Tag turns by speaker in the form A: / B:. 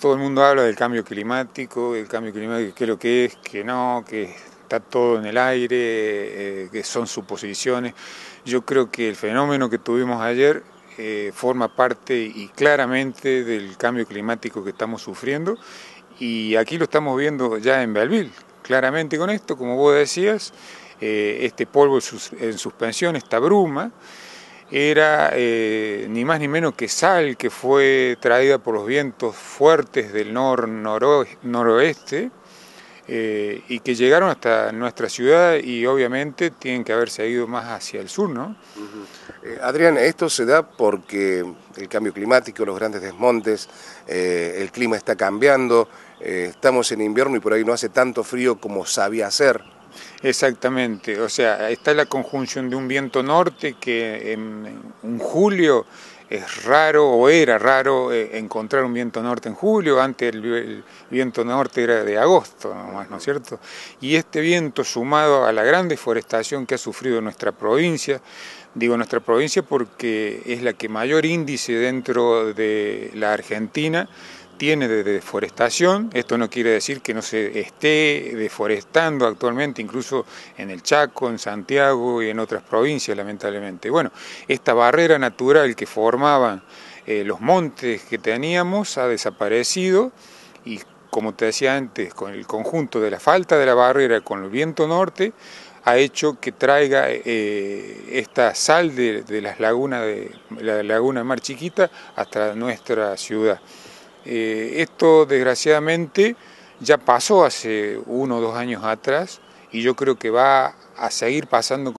A: Todo el mundo habla del cambio climático, el cambio climático, qué es lo que es, que no, que está todo en el aire, eh, que son suposiciones. Yo creo que el fenómeno que tuvimos ayer eh, forma parte y claramente del cambio climático que estamos sufriendo y aquí lo estamos viendo ya en Belville, claramente con esto, como vos decías, eh, este polvo en suspensión, esta bruma era eh, ni más ni menos que sal que fue traída por los vientos fuertes del noroeste eh, y que llegaron hasta nuestra ciudad y obviamente tienen que haberse ido más hacia el sur, ¿no?
B: Eh, Adrián, esto se da porque el cambio climático, los grandes desmontes, el clima está cambiando, estamos en invierno y por ahí no hace tanto frío como sabía hacer.
A: Exactamente, o sea, está la conjunción de un viento norte que en, un julio es raro o era raro eh, encontrar un viento norte en julio, antes el, viento norte era de agosto ¿no es cierto? Y este viento sumado a la gran deforestación que ha sufrido nuestra provincia, digo nuestra provincia porque es la que mayor índice dentro de la Argentina tiene de deforestación. Esto no quiere decir que no se esté deforestando actualmente, incluso en el Chaco, en Santiago y en otras provincias, lamentablemente. Bueno, esta barrera natural que formaban eh, los montes que teníamos ha desaparecido y, como te decía antes, con el conjunto de la falta de la barrera con el viento norte, ha hecho que traiga eh, eh, esta sal de, las lagunas de la laguna de Mar Chiquita hasta nuestra ciudad. Eh, esto desgraciadamente ya pasó hace uno o dos años atrás y yo creo que va a seguir pasando.